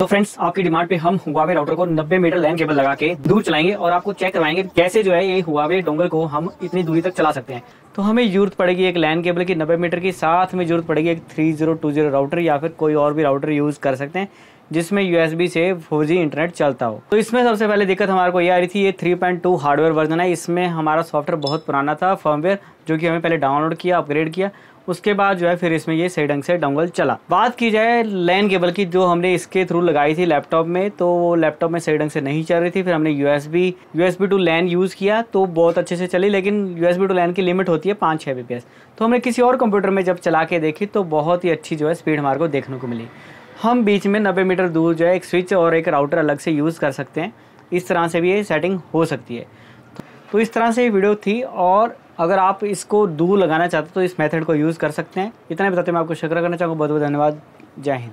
तो फ्रेंड्स आपकी डिमांड पे हम हुआवे राउटर को 90 मीटर लैंड केबल लगा के दूर चलाएंगे और आपको चेक करवाएंगे कैसे जो है ये हुआवे डोंगल को हम इतनी दूरी तक चला सकते हैं तो हमें जरूरत पड़ेगी एक लैंड केबल की 90 मीटर की साथ में जरूरत पड़ेगी एक 3020 राउटर या फिर कोई और भी राउटर यूज़ कर सकते हैं जिसमें यू से फोर इंटरनेट चलता हो तो इसमें सबसे पहले दिक्कत हमारे को ये आ रही थी ये 3.2 हार्डवेयर वर्जन है इसमें हमारा सॉफ्टवेयर बहुत पुराना था फर्मवेयर जो कि हमें पहले डाउनलोड किया अपग्रेड किया उसके बाद जो है फिर इसमें ये सही ढंग से डोंगल चला बात की जाए लैन केबल की जो हमने इसके थ्रू लगाई थी लैपटॉप में तो वो लैपटॉप में सही ढंग से नहीं चल रही थी फिर हमने USB USB to LAN use किया तो बहुत अच्छे से चली लेकिन यूएसबी टू लैन की लिमिट होती है पाँच छः बी तो हमने किसी और कंप्यूटर में जब चला के देखी तो बहुत ही अच्छी जो है स्पीड हमारे को देखने को मिली हम बीच में नब्बे मीटर दूर जो है एक स्विच और एक राउटर अलग से यूज़ कर सकते हैं इस तरह से भी ये सेटिंग हो सकती है तो इस तरह से ये वीडियो थी और अगर आप इसको दूर लगाना चाहते हो तो इस मेथड को यूज़ कर सकते हैं इतना बताते मैं आपको शुक्र करना चाहूँगा बहुत बहुत धन्यवाद जय हिंद